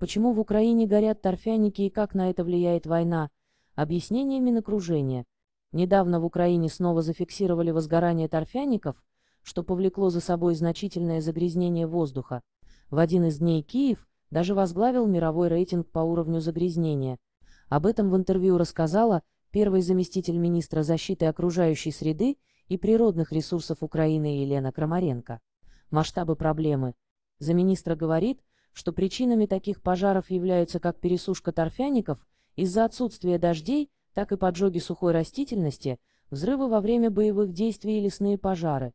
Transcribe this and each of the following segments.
Почему в Украине горят торфяники и как на это влияет война? Объяснение Минокружения. Недавно в Украине снова зафиксировали возгорание торфяников, что повлекло за собой значительное загрязнение воздуха. В один из дней Киев даже возглавил мировой рейтинг по уровню загрязнения. Об этом в интервью рассказала первый заместитель министра защиты окружающей среды и природных ресурсов Украины Елена Крамаренко. Масштабы проблемы. Замминистра говорит, что причинами таких пожаров являются как пересушка торфяников из-за отсутствия дождей, так и поджоги сухой растительности, взрывы во время боевых действий и лесные пожары.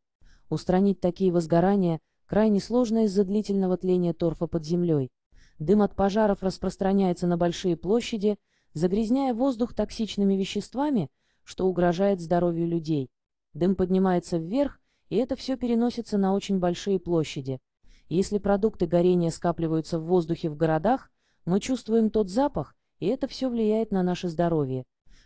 Устранить такие возгорания крайне сложно из-за длительного тления торфа под землей. Дым от пожаров распространяется на большие площади, загрязняя воздух токсичными веществами, что угрожает здоровью людей. Дым поднимается вверх, и это все переносится на очень большие площади – если продукты горения скапливаются в воздухе в городах, мы чувствуем тот запах, и это все влияет на наше здоровье.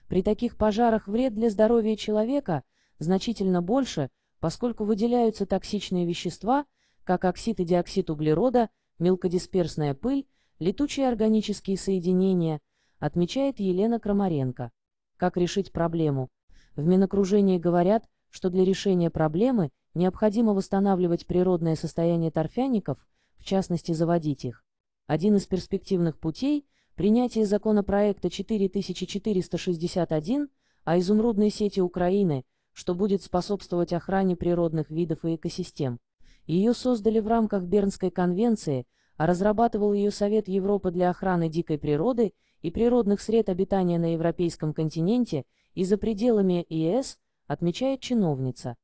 При таких пожарах вред для здоровья человека значительно больше, поскольку выделяются токсичные вещества, как оксид и диоксид углерода, мелкодисперсная пыль, летучие органические соединения, отмечает Елена Крамаренко. Как решить проблему? В Минокружении говорят, что для решения проблемы Необходимо восстанавливать природное состояние торфяников, в частности заводить их. Один из перспективных путей – принятие законопроекта 4461 о изумрудной сети Украины, что будет способствовать охране природных видов и экосистем. Ее создали в рамках Бернской конвенции, а разрабатывал ее Совет Европы для охраны дикой природы и природных сред обитания на европейском континенте и за пределами ЕС, отмечает чиновница.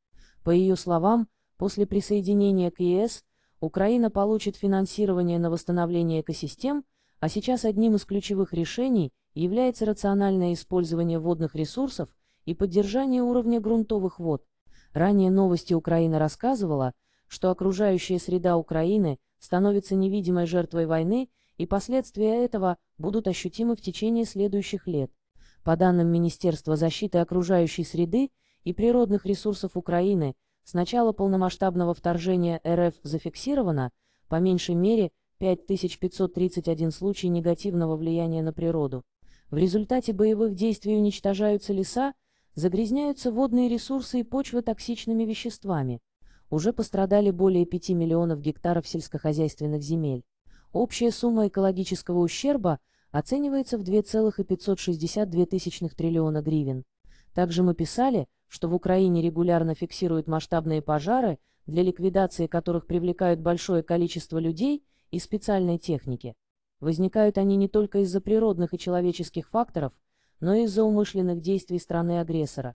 По ее словам, после присоединения к ЕС Украина получит финансирование на восстановление экосистем, а сейчас одним из ключевых решений является рациональное использование водных ресурсов и поддержание уровня грунтовых вод. Ранее новости Украина рассказывала, что окружающая среда Украины становится невидимой жертвой войны, и последствия этого будут ощутимы в течение следующих лет. По данным Министерства защиты окружающей среды, и природных ресурсов Украины с начала полномасштабного вторжения РФ зафиксировано, по меньшей мере, 5531 случай негативного влияния на природу. В результате боевых действий уничтожаются леса, загрязняются водные ресурсы и почвы токсичными веществами. Уже пострадали более 5 миллионов гектаров сельскохозяйственных земель. Общая сумма экологического ущерба оценивается в 2,562 триллиона гривен. Также мы писали, что в Украине регулярно фиксируют масштабные пожары, для ликвидации которых привлекают большое количество людей и специальной техники. Возникают они не только из-за природных и человеческих факторов, но и из-за умышленных действий страны-агрессора.